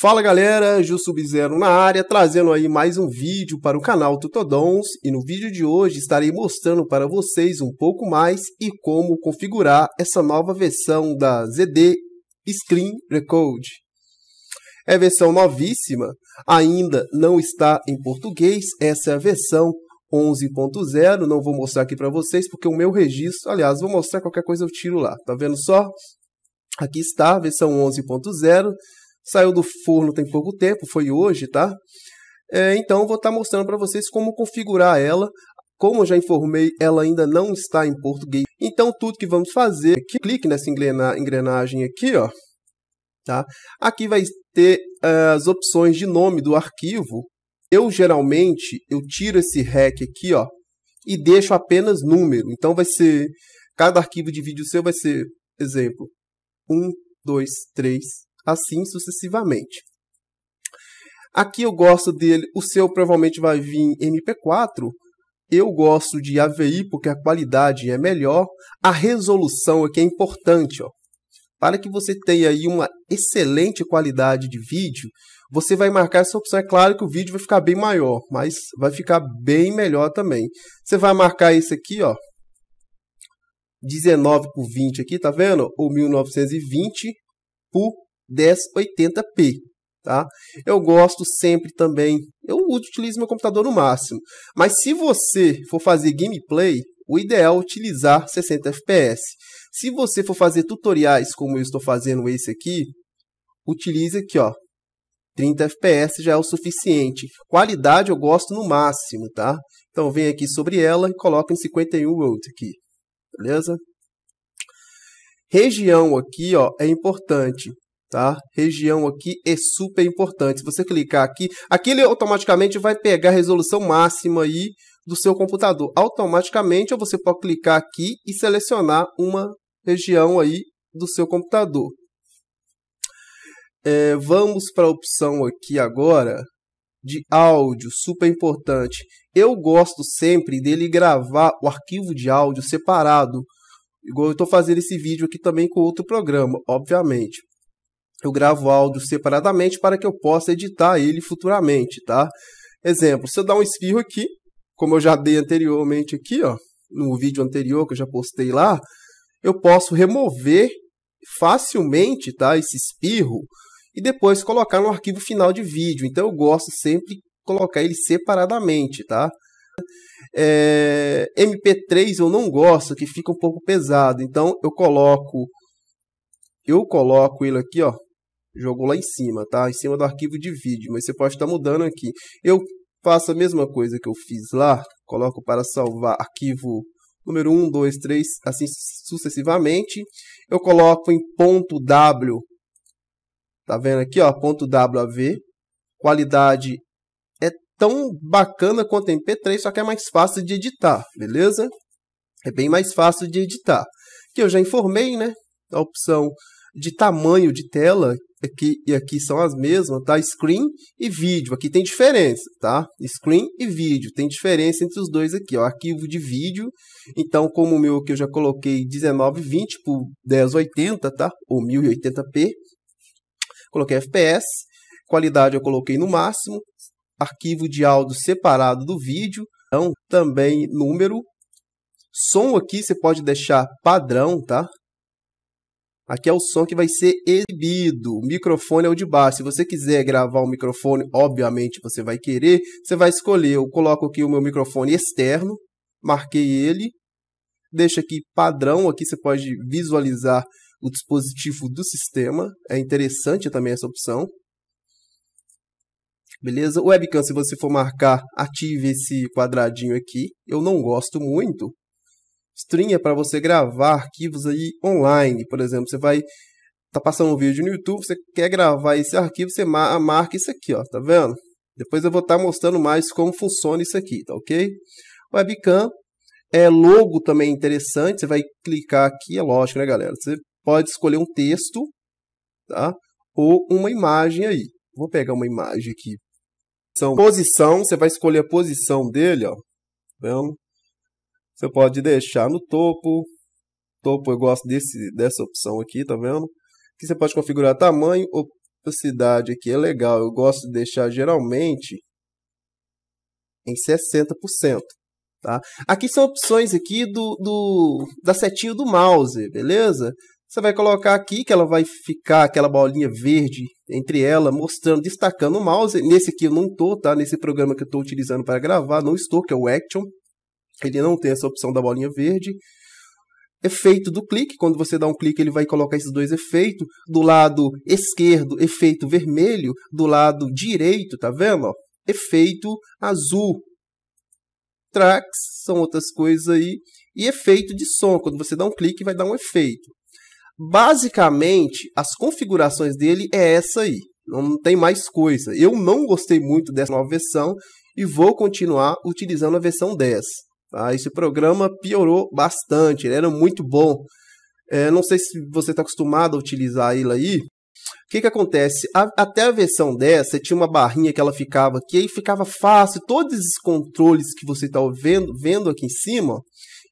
Fala galera, Ju zero na área, trazendo aí mais um vídeo para o canal Tutodons e no vídeo de hoje estarei mostrando para vocês um pouco mais e como configurar essa nova versão da ZD Screen Recode. É versão novíssima, ainda não está em português, essa é a versão 11.0, não vou mostrar aqui para vocês porque o meu registro, aliás, vou mostrar qualquer coisa eu tiro lá, tá vendo só? Aqui está, versão 11.0, Saiu do forno tem pouco tempo, foi hoje, tá? É, então, vou estar tá mostrando para vocês como configurar ela. Como eu já informei, ela ainda não está em português. Então, tudo que vamos fazer aqui, clique nessa engrenagem aqui, ó. Tá? Aqui vai ter uh, as opções de nome do arquivo. Eu, geralmente, eu tiro esse REC aqui, ó, e deixo apenas número. Então, vai ser... Cada arquivo de vídeo seu vai ser, exemplo, 1, 2, 3, assim sucessivamente. Aqui eu gosto dele, o seu provavelmente vai vir MP4. Eu gosto de AVI porque a qualidade é melhor. A resolução aqui é, é importante. Ó. Para que você tenha aí uma excelente qualidade de vídeo, você vai marcar essa opção. É claro que o vídeo vai ficar bem maior, mas vai ficar bem melhor também. Você vai marcar esse aqui, ó, 19 por 20 aqui, tá vendo? Ou 1920 por 1080p. Tá? Eu gosto sempre também, eu utilizo meu computador no máximo. Mas se você for fazer gameplay, o ideal é utilizar 60 fps. Se você for fazer tutoriais como eu estou fazendo esse aqui, utilize aqui, ó, 30 fps já é o suficiente. Qualidade eu gosto no máximo, tá? Então vem aqui sobre ela e coloca em 51 volt aqui, beleza? Região aqui, ó, é importante tá? Região aqui é super importante. Se você clicar aqui, aqui ele automaticamente vai pegar a resolução máxima aí do seu computador. Automaticamente, você pode clicar aqui e selecionar uma região aí do seu computador. É, vamos para a opção aqui agora de áudio, super importante. Eu gosto sempre dele gravar o arquivo de áudio separado, igual eu estou fazendo esse vídeo aqui também com outro programa, obviamente eu gravo áudio separadamente para que eu possa editar ele futuramente, tá? Exemplo, se eu dar um espirro aqui, como eu já dei anteriormente aqui, ó, no vídeo anterior que eu já postei lá, eu posso remover facilmente, tá, esse espirro e depois colocar no arquivo final de vídeo. Então eu gosto sempre de colocar ele separadamente, tá? É, MP3 eu não gosto, que fica um pouco pesado. Então eu coloco eu coloco ele aqui, ó, jogou lá em cima, tá? Em cima do arquivo de vídeo, mas você pode estar tá mudando aqui. Eu faço a mesma coisa que eu fiz lá, coloco para salvar arquivo número 1, 2, 3, assim sucessivamente. Eu coloco em ponto .w, tá vendo aqui, ó, ponto .wav. Qualidade é tão bacana quanto em MP3, só que é mais fácil de editar, beleza? É bem mais fácil de editar. Que eu já informei, né? A opção de tamanho de tela aqui é e aqui são as mesmas, tá? Screen e vídeo, aqui tem diferença, tá? Screen e vídeo, tem diferença entre os dois aqui, ó, arquivo de vídeo. Então, como o meu aqui eu já coloquei 1920 por 1080, tá? Ou 1080p. Coloquei FPS, qualidade eu coloquei no máximo, arquivo de áudio separado do vídeo, então também número Som aqui você pode deixar padrão, tá? Aqui é o som que vai ser exibido. O microfone é o de baixo. Se você quiser gravar o microfone, obviamente você vai querer. Você vai escolher. Eu coloco aqui o meu microfone externo. Marquei ele. Deixa aqui padrão. Aqui você pode visualizar o dispositivo do sistema. É interessante também essa opção. Beleza? Webcam, se você for marcar, ative esse quadradinho aqui. Eu não gosto muito. Stream para você gravar arquivos aí online. Por exemplo, você vai tá passando um vídeo no YouTube, você quer gravar esse arquivo, você marca isso aqui, ó, tá vendo? Depois eu vou estar tá mostrando mais como funciona isso aqui, tá ok? Webcam é logo também interessante, você vai clicar aqui, é lógico, né, galera? Você pode escolher um texto, tá? Ou uma imagem aí. Vou pegar uma imagem aqui. São posição, você vai escolher a posição dele, ó. Tá vendo? Você pode deixar no topo. Topo eu gosto desse, dessa opção aqui, tá vendo? Que você pode configurar tamanho, opacidade aqui é legal. Eu gosto de deixar geralmente em 60%. Tá? Aqui são opções aqui do, do da setinha do mouse, beleza? Você vai colocar aqui que ela vai ficar aquela bolinha verde entre ela, mostrando, destacando o mouse. Nesse aqui eu não estou, tá? Nesse programa que eu estou utilizando para gravar, não estou, que é o Action. Ele não tem essa opção da bolinha verde. Efeito do clique, quando você dá um clique, ele vai colocar esses dois efeitos. Do lado esquerdo, efeito vermelho. Do lado direito, tá vendo? Ó? Efeito azul. Tracks são outras coisas aí. E efeito de som, quando você dá um clique, vai dar um efeito. Basicamente, as configurações dele é essa aí. Não tem mais coisa. Eu não gostei muito dessa nova versão e vou continuar utilizando a versão 10. Tá? Esse programa piorou bastante, ele era muito bom. É, não sei se você está acostumado a utilizar ele aí. O que, que acontece? A, até a versão dessa tinha uma barrinha que ela ficava aqui, aí ficava fácil. Todos os controles que você está vendo, vendo aqui em cima,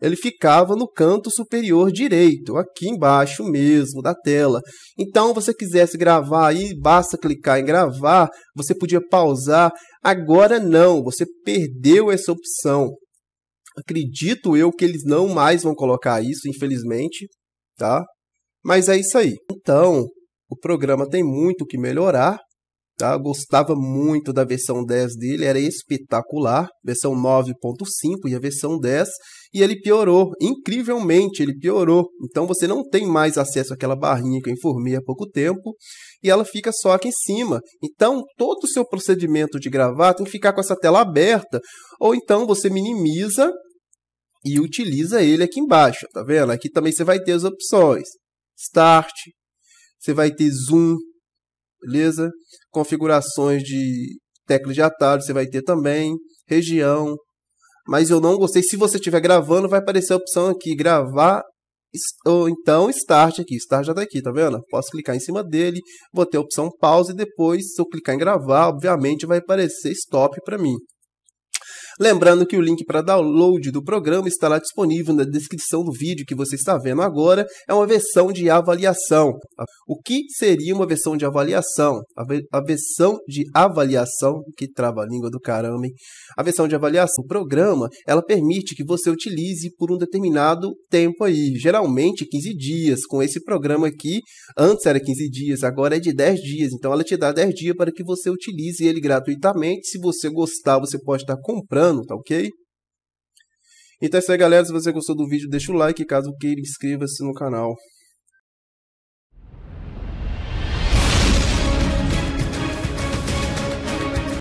ele ficava no canto superior direito, aqui embaixo mesmo da tela. Então, você quisesse gravar aí, basta clicar em gravar, você podia pausar. Agora não, você perdeu essa opção. Acredito eu que eles não mais vão colocar isso, infelizmente, tá? Mas é isso aí. Então, o programa tem muito que melhorar, tá? Eu gostava muito da versão 10 dele, era espetacular, versão 9.5 e a versão 10, e ele piorou, incrivelmente, ele piorou. Então você não tem mais acesso àquela barrinha que eu informei há pouco tempo, e ela fica só aqui em cima. Então, todo o seu procedimento de gravar tem que ficar com essa tela aberta, ou então você minimiza e utiliza ele aqui embaixo, tá vendo? Aqui também você vai ter as opções. Start, você vai ter zoom, beleza? Configurações de teclas de atalho você vai ter também, região. Mas eu não gostei, se você estiver gravando, vai aparecer a opção aqui, gravar ou então Start aqui, Start já daqui tá aqui, tá vendo? Posso clicar em cima dele, vou ter a opção Pause e depois, se eu clicar em gravar, obviamente vai aparecer Stop para mim. Lembrando que o link para download do programa lá disponível na descrição do vídeo que você está vendo agora. É uma versão de avaliação. O que seria uma versão de avaliação? A, versão de avaliação, que trava a língua do caramba, hein? A versão de avaliação do programa, ela permite que você utilize por um determinado tempo aí, geralmente 15 dias. Com esse programa aqui, antes era 15 dias, agora é de 10 dias. Então ela te dá 10 dias para que você utilize ele gratuitamente. Se você gostar, você pode estar comprando ano, tá ok? Então é isso aí, galera. Se você gostou do vídeo, deixa o like. Caso queira, inscreva-se no canal.